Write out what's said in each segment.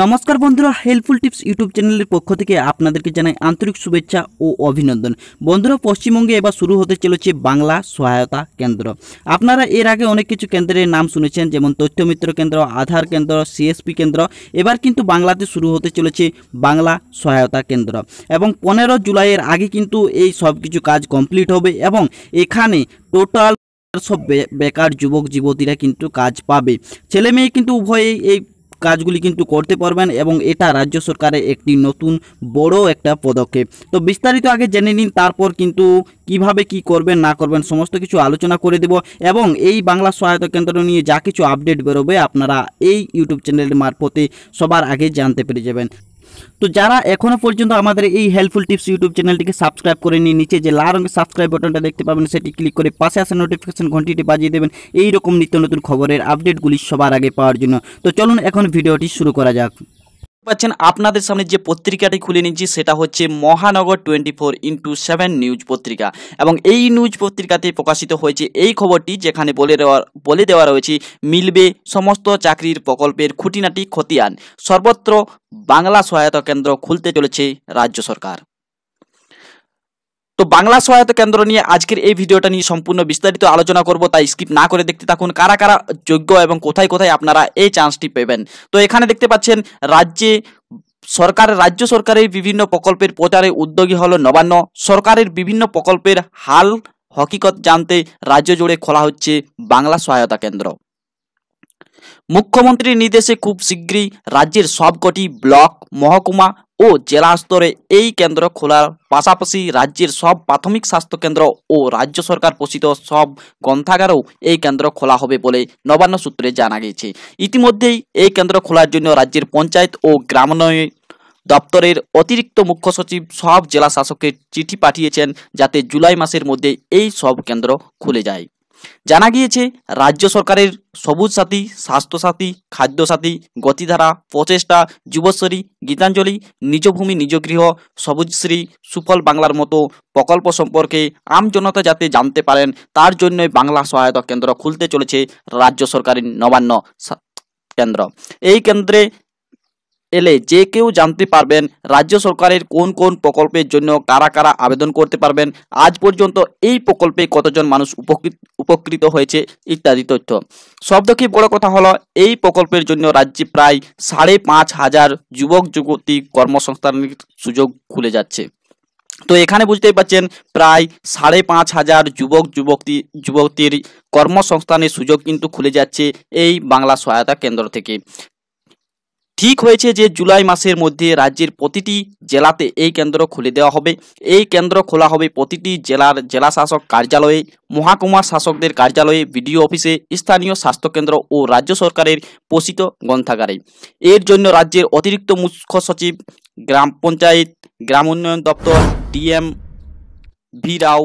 নমস্কার বন্ধুরা helpful tips YouTube চ্যানেলের পক্ষ থেকে আপনাদেরকে জানাই আন্তরিক শুভেচ্ছা ও অভিনন্দন বন্ধুরা পশ্চিমবঙ্গে এবার শুরু হতে চলেছে বাংলা সহায়তা কেন্দ্র আপনারা এর আগে অনেক কিছু কেন্দ্রের নাম শুনেছেন যেমন তথ্যমিত্র কেন্দ্র আধার কেন্দ্র সিএসপি কেন্দ্র এবার কিন্তু বাংলাতে শুরু হতে চলেছে বাংলা সহায়তা কেন্দ্র এবং পনেরো জুলাইয়ের আগে কিন্তু এই সব কিছু কাজ কমপ্লিট হবে এবং এখানে টোটাল সব বেকার যুবক যুবতীরা কিন্তু কাজ পাবে ছেলে মেয়ে কিন্তু উভয়ে এই কাজগুলি কিন্তু করতে পারবেন এবং এটা রাজ্য সরকারের একটি নতুন বড় একটা পদক্ষেপ তো বিস্তারিত আগে জেনে নিন তারপর কিন্তু কিভাবে কি করবেন না করবেন সমস্ত কিছু আলোচনা করে দেব এবং এই বাংলা সহায়তা কেন্দ্র নিয়ে যা কিছু আপডেট বেরোবে আপনারা এই ইউটিউব চ্যানেলের মারফতে সবার আগে জানতে পেরে যাবেন তো যারা এখনও পর্যন্ত আমাদের এই হেল্পফুল টিপস ইউটিউব চ্যানেলটিকে সাবস্ক্রাইব করে নিয়ে নিচে যে লাল রঙের সাবস্ক্রাইব বাটনটা দেখতে পাবেন সেটি ক্লিক করে পাশে আসা নোটিফিকেশন ঘন্টিটি বাজিয়ে দেবেন এই রকম নিত্য নতুন খবরের আপডেটগুলি সবার আগে পাওয়ার জন্য তো চলুন এখন ভিডিওটি শুরু করা যাক পাচ্ছেন আপনাদের সামনে যে পত্রিকাটি খুলে নিচ্ছি সেটা হচ্ছে Mahanagar twenty four into seven news পত্রিকা এবং এই নিউজ পত্রিকাতে প্রকাশিত হয়েছে এই খবরটি যেখানে বলে দেওয়া বলে দেওয়া রয়েছে মিলবে সমস্ত চাকরির প্রকল্পের খুঁটিনাটি খতিয়ান সর্বত্র বাংলা সহায়তা কেন্দ্র খুলতে চলেছে রাজ্য সরকার তো বাংলা সহায়তা কেন্দ্র নিয়ে আজকের এই ভিডিওটা নিয়ে সম্পূর্ণ বিস্তারিত আলোচনা করব তাই স্কিপ না করে দেখতে থাকুন কারা কারা যোগ্য এবং কোথায় কোথায় আপনারা এই চান্সটি পেবেন তো এখানে দেখতে পাচ্ছেন রাজ্যে সরকার রাজ্য সরকারের বিভিন্ন প্রকল্পের প্রচারে উদ্যোগী হল নবান্ন সরকারের বিভিন্ন প্রকল্পের হাল হকিকত জানতে রাজ্য জুড়ে খোলা হচ্ছে বাংলা সহায়তা কেন্দ্র মুখ্যমন্ত্রীর নির্দেশে খুব শীঘ্রই রাজ্যের সবকটি ব্লক মহকুমা ও জেলা স্তরে এই কেন্দ্র খোলার পাশাপাশি রাজ্যের সব প্রাথমিক স্বাস্থ্যকেন্দ্র ও রাজ্য সরকার পোষিত সব গ্রন্থাগারেও এই কেন্দ্র খোলা হবে বলে নবান্ন সূত্রে জানা গেছে ইতিমধ্যেই এই কেন্দ্র খোলার জন্য রাজ্যের পঞ্চায়েত ও গ্রামোন্নয়ন দপ্তরের অতিরিক্ত মুখ্য সচিব সব জেলা শাসকের চিঠি পাঠিয়েছেন যাতে জুলাই মাসের মধ্যে এই সব কেন্দ্র খুলে যায় জানা গিয়েছে রাজ্য সরকারের সবুজ সাথী স্বাস্থ্যসাথী খাদ্যসাথী গতিধারা প্রচেষ্টা যুবশ্রী গীতাঞ্জলি নিজভূমি নিজ গৃহ সবুজশ্রী সুফল বাংলার মতো প্রকল্প সম্পর্কে আম জনতা যাতে জানতে পারেন তার জন্যই বাংলা সহায়তা কেন্দ্র খুলতে চলেছে রাজ্য সরকারের নবান্ন কেন্দ্র এই কেন্দ্রে এলে যে কেউ জানতে পারবেন রাজ্য সরকারের কোন কোন প্রকল্পের জন্য কারা কারা আবেদন করতে পারবেন আজ পর্যন্ত এই প্রকল্পে কতজন মানুষ উপকৃত উপকৃত হয়েছে ইত্যাদি তথ্য সব থেকে বড় কথা হলো এই প্রকল্পের জন্য রাজ্যে প্রায় সাড়ে পাঁচ হাজার যুবক যুবতী কর্মসংস্থানের সুযোগ খুলে যাচ্ছে তো এখানে বুঝতেই পাচ্ছেন প্রায় সাড়ে পাঁচ হাজার যুবক যুবতী যুবতীর কর্মসংস্থানের সুযোগ কিন্তু খুলে যাচ্ছে এই বাংলা সহায়তা কেন্দ্র থেকে ঠিক হয়েছে যে জুলাই মাসের মধ্যে রাজ্যের প্রতিটি জেলাতে এই কেন্দ্র খুলে দেওয়া হবে এই কেন্দ্র খোলা হবে প্রতিটি জেলার জেলা শাসক কার্যালয়ে মহাকুমার শাসকদের কার্যালয়ে বিডিও অফিসে স্থানীয় স্বাস্থ্যকেন্দ্র ও রাজ্য সরকারের পোষিত গ্রন্থাগারে এর জন্য রাজ্যের অতিরিক্ত মুখ্য সচিব গ্রাম পঞ্চায়েত গ্রাম উন্নয়ন দপ্তর ডিএম ভি রাও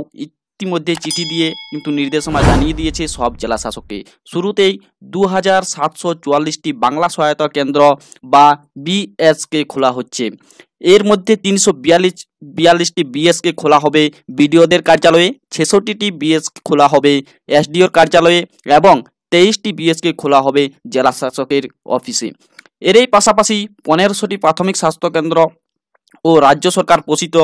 ইতিমধ্যে চিঠি দিয়ে কিন্তু নির্দেশনা জানিয়ে দিয়েছে সব জেলা শাসককে শুরুতেই দু হাজার সাতশো চুয়াল্লিশটি বাংলা সহায়তা কেন্দ্র বা বিএসকে খোলা হচ্ছে এর মধ্যে তিনশো বিয়াল্লিশ বিয়াল্লিশটি বিএসকে খোলা হবে বিডিওদের কার্যালয়ে ছেষট্টিটি বিএস খোলা হবে এসডিওর কার্যালয়ে এবং তেইশটি বিএসকে খোলা হবে জেলা শাসকের অফিসে এর এই পাশাপাশি পনেরোশোটি প্রাথমিক স্বাস্থ্যকেন্দ্র ও রাজ্য সরকার পোষিত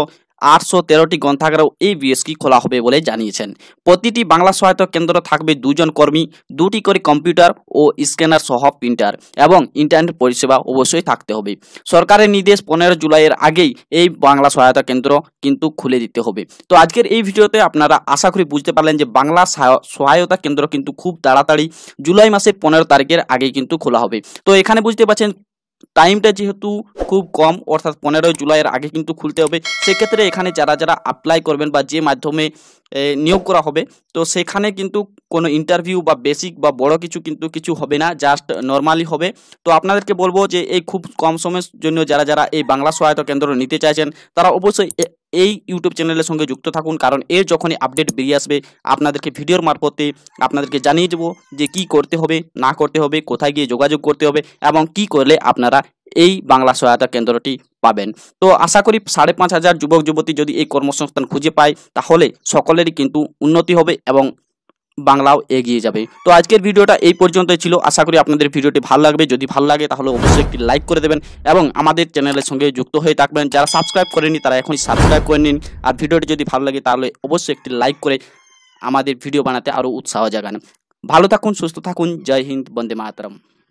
আটশো তেরোটি গ্রন্থাগারেও এই বিএসকি খোলা হবে বলে জানিয়েছেন প্রতিটি বাংলা সহায়তা কেন্দ্র থাকবে দুজন কর্মী দুটি করে কম্পিউটার ও স্ক্যানার সহ প্রিন্টার এবং ইন্টারনেট পরিষেবা অবশ্যই থাকতে হবে সরকারের নির্দেশ পনেরো জুলাইয়ের আগেই এই বাংলা সহায়তা কেন্দ্র কিন্তু খুলে দিতে হবে তো আজকের এই ভিডিওতে আপনারা আশা করি বুঝতে পারলেন যে বাংলা সহায়তা কেন্দ্র কিন্তু খুব তাড়াতাড়ি জুলাই মাসের পনেরো তারিখের আগেই কিন্তু খোলা হবে তো এখানে বুঝতে পারছেন টাইমটা যেহেতু খুব কম অর্থাৎ পনেরোই জুলাইয়ের আগে কিন্তু খুলতে হবে সেক্ষেত্রে এখানে যারা যারা অ্যাপ্লাই করবেন বা যে মাধ্যমে নিয়োগ করা হবে তো সেখানে কিন্তু কোনো ইন্টারভিউ বা বেসিক বা বড় কিছু কিন্তু কিছু হবে না জাস্ট নর্মালি হবে তো আপনাদেরকে বলবো যে এই খুব কম সময়ের জন্য যারা যারা এই বাংলা সহায়তা কেন্দ্র নিতে চাইছেন তারা অবশ্যই এই ইউটিউব চ্যানেলের সঙ্গে যুক্ত থাকুন কারণ এর যখনই আপডেট বেরিয়ে আসবে আপনাদেরকে ভিডিওর মারফতে আপনাদেরকে জানিয়ে দেবো যে কি করতে হবে না করতে হবে কোথায় গিয়ে যোগাযোগ করতে হবে এবং কি করলে আপনারা এই বাংলা সহায়তা কেন্দ্রটি পাবেন তো আশা করি সাড়ে পাঁচ হাজার যুবক যুবতী যদি এই কর্মসংস্থান খুঁজে পায় তাহলে সকলেরই কিন্তু উন্নতি হবে এবং বাংলাও এগিয়ে যাবে তো আজকের ভিডিওটা এই পর্যন্তই ছিল আশা করি আপনাদের ভিডিওটি ভালো লাগবে যদি ভালো লাগে তাহলে অবশ্যই একটি লাইক করে দেবেন এবং আমাদের চ্যানেলের সঙ্গে যুক্ত হয়ে থাকবেন যারা সাবস্ক্রাইব করেনি তারা এখনই সাবস্ক্রাইব করে নিন আর ভিডিওটি যদি ভালো লাগে তাহলে অবশ্যই একটি লাইক করে আমাদের ভিডিও বানাতে আরও উৎসাহ জাগান ভালো থাকুন সুস্থ থাকুন জয় হিন্দ বন্দে মাতরম